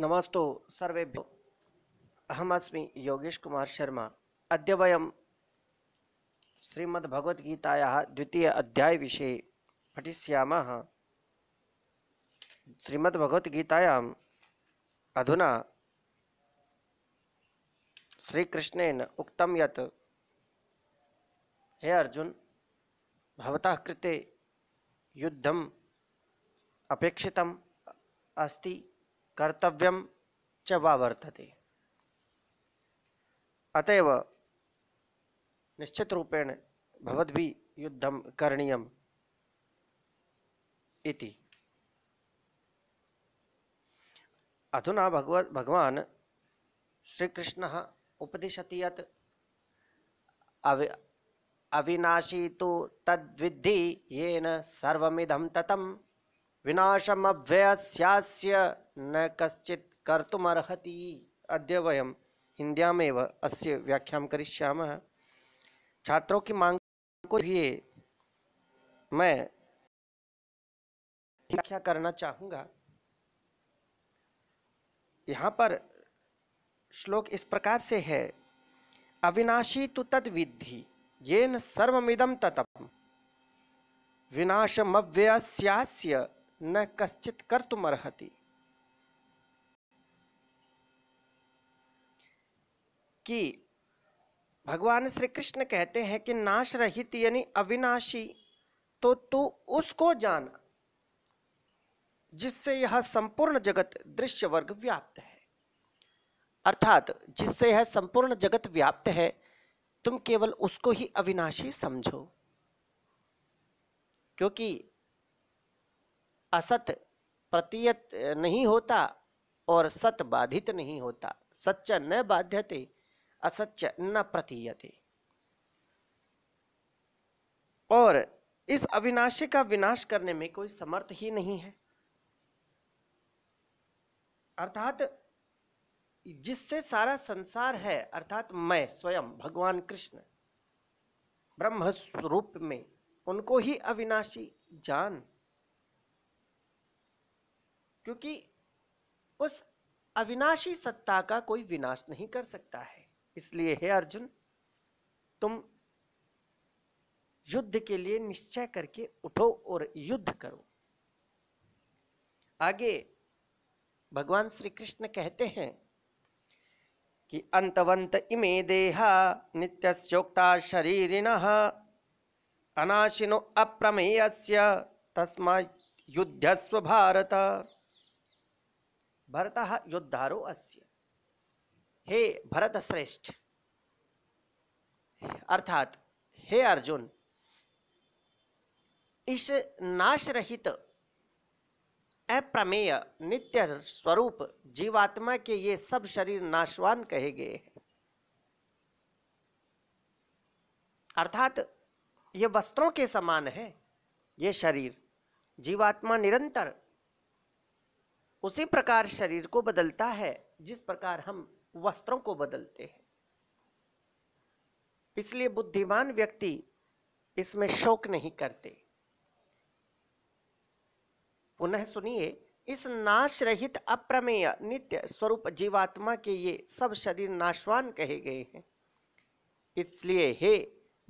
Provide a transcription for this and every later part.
नमस्तो सर्वेभ्यो अहमस्मि योगेश कुमार शर्मा अद्य वयं श्रीमद्भगवद्गीतायाः द्वितीय विषय पठिष्यामः श्रीमद्भगवद्गीता अधुना श्रीकृष्णेन उक्त ये हे अर्जुन भवता कृते युद्धम् अपेक्षितम् अस्ति कर्तव्य च वा वर्तते अतएव निश्चित रूपेण भवद्भि युद्धम करणीयम अधुना भगव भगवान श्रीकृष्ण उपदिशति ये अविनाशी तो तद्विधि येन सर्वमिदं ततं विनाशमव्ययस्यास्य न कचि कर्तुमर्हति अद्य वयम हिंद्यामेव अस्य व्याख्या करिष्यामः छात्रों की मांग को लिए मैं व्याख्या करना चाहूँगा यहाँ पर श्लोक इस प्रकार से है अविनाशी तो तद विद्धि ये न सर्वमिदम ततम न कश्चित कर्तुमर्हति कि भगवान श्री कृष्ण कहते हैं कि नाश रहित यानी अविनाशी तो तू उसको जान जिससे यह संपूर्ण जगत दृश्य वर्ग व्याप्त है अर्थात जिससे यह संपूर्ण जगत व्याप्त है तुम केवल उसको ही अविनाशी समझो क्योंकि असत प्रतीयत नहीं होता और सत बाधित नहीं होता सच्चा न बाध्यते असत्य न प्रतीयते और इस अविनाशी का विनाश करने में कोई समर्थ ही नहीं है अर्थात जिससे सारा संसार है अर्थात मैं स्वयं भगवान कृष्ण ब्रह्म स्वरूप में उनको ही अविनाशी जान क्योंकि उस अविनाशी सत्ता का कोई विनाश नहीं कर सकता है इसलिए हे अर्जुन तुम युद्ध के लिए निश्चय करके उठो और युद्ध करो आगे भगवान श्री कृष्ण कहते हैं कि अंतवंत इमे देहा नित्योक्ता शरीरिण अनाशिनो अप्रमेय तस्मा युद्धस्व भारत भरत युद्धारो अस्य हे भरत श्रेष्ठ अर्थात हे अर्जुन इस नाश रहित अप्रमेय नित्य स्वरूप जीवात्मा के ये सब शरीर नाशवान कहे गए हैं अर्थात ये वस्त्रों के समान है ये शरीर जीवात्मा निरंतर उसी प्रकार शरीर को बदलता है जिस प्रकार हम वस्त्रों को बदलते हैं इसलिए बुद्धिमान व्यक्ति इसमें शोक नहीं करते पुनः सुनिए इस नाश रहित अप्रमेय नित्य स्वरूप जीवात्मा के ये सब शरीर नाशवान कहे गए हैं इसलिए हे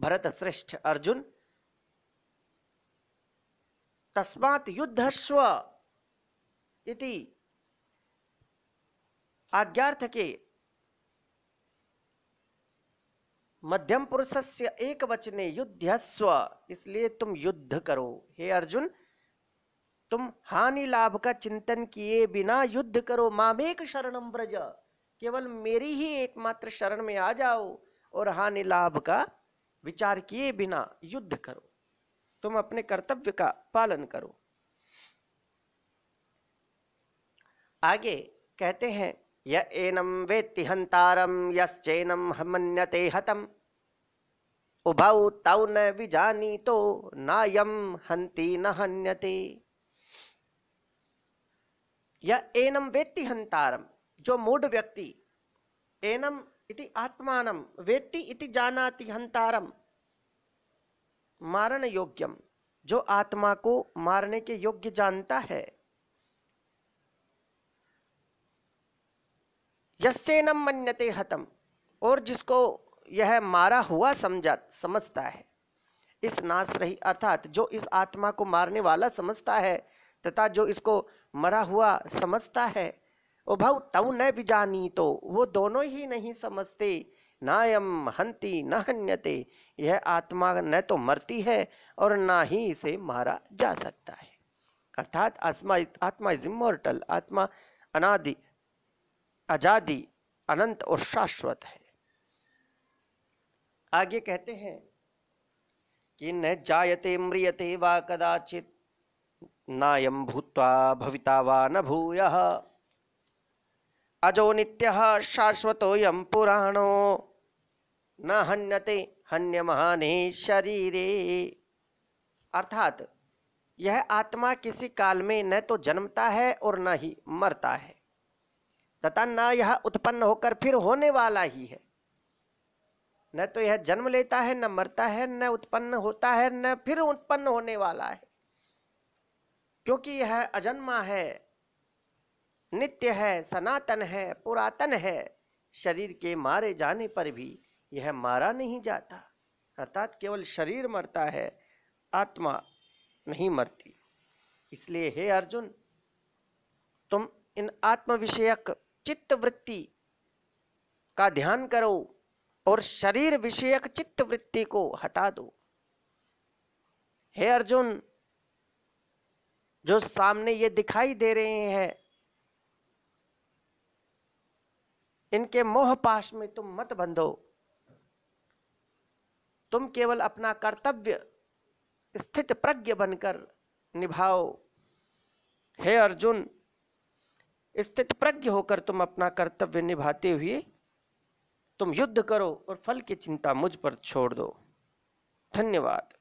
भरत श्रेष्ठ अर्जुन तस्मात युद्धस्व इति आज्ञार्थ के मध्यम से एक वचने युद्धस्व इसलिए तुम युद्ध करो हे अर्जुन तुम हानि लाभ का चिंतन किए बिना युद्ध करो मामेक शरणम व्रज केवल मेरी ही एकमात्र शरण में आ जाओ और हानि लाभ का विचार किए बिना युद्ध करो तुम अपने कर्तव्य का पालन करो आगे कहते हैं य एनम वेत्ति हंतारम यश्चैनम हमन्यते हतम उभौ तौ न विजानी तो नायम हंती न हन्यते या एनम वेत्ति हंतारम जो मूड व्यक्ति एनम इति आत्मानम वेत्ति इति जानाति हंतारम मारण योग्यम जो आत्मा को मारने के योग्य जानता है यस्सेनम मन्यते हतम और जिसको यह मारा हुआ समझा समझता है इस नाश रही अर्थात जो इस आत्मा को मारने वाला समझता है तथा जो इसको मरा हुआ समझता है भाव तव न बिजानी तो वो दोनों ही नहीं समझते नायम हंती न हन्यते यह आत्मा न तो मरती है और ना ही इसे मारा जा सकता है अर्थात आत्मा आत्मा इज इमोर्टल आत्मा अनादि आजादी अनंत और शाश्वत है आगे कहते हैं कि न जायते म्रियते वा कदाचित नायम भूत्वा भविता वा न भूय अजो नित्य यम पुराणो न हन्यते हन्य महाने शरीरे अर्थात यह आत्मा किसी काल में न तो जन्मता है और न ही मरता है तथा न यह उत्पन्न होकर फिर होने वाला ही है न तो यह जन्म लेता है न मरता है न उत्पन्न होता है न फिर उत्पन्न होने वाला है क्योंकि यह अजन्मा है नित्य है सनातन है पुरातन है शरीर के मारे जाने पर भी यह मारा नहीं जाता अर्थात केवल शरीर मरता है आत्मा नहीं मरती इसलिए हे अर्जुन तुम इन आत्मविषयक चित्त वृत्ति का ध्यान करो और शरीर विषयक चित्त वृत्ति को हटा दो हे अर्जुन जो सामने ये दिखाई दे रहे हैं इनके मोह पाश में तुम मत बंधो तुम केवल अपना कर्तव्य स्थित प्रज्ञ बनकर निभाओ हे अर्जुन स्थित प्रज्ञ होकर तुम अपना कर्तव्य निभाते हुए तुम युद्ध करो और फल की चिंता मुझ पर छोड़ दो धन्यवाद